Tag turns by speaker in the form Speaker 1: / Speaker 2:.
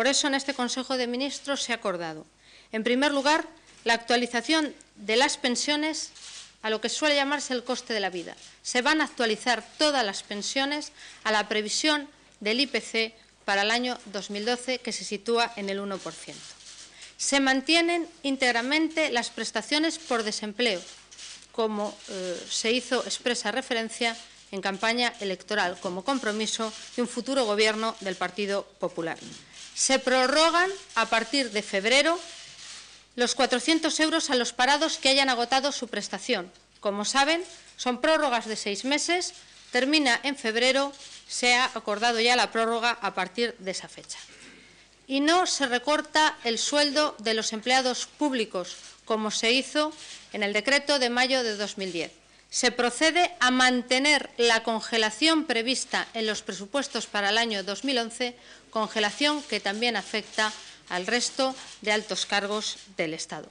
Speaker 1: Por eso, en este Consejo de Ministros se ha acordado, en primer lugar, la actualización de las pensiones a lo que suele llamarse el coste de la vida. Se van a actualizar todas las pensiones a la previsión del IPC para el año 2012, que se sitúa en el 1%. Se mantienen íntegramente las prestaciones por desempleo, como eh, se hizo expresa referencia en campaña electoral, como compromiso de un futuro Gobierno del Partido Popular. Se prorrogan a partir de febrero los 400 euros a los parados que hayan agotado su prestación. Como saben, son prórrogas de seis meses, termina en febrero, se ha acordado ya la prórroga a partir de esa fecha. Y no se recorta el sueldo de los empleados públicos, como se hizo en el decreto de mayo de 2010 se procede a mantener la congelación prevista en los presupuestos para el año 2011, congelación que también afecta al resto de altos cargos del Estado.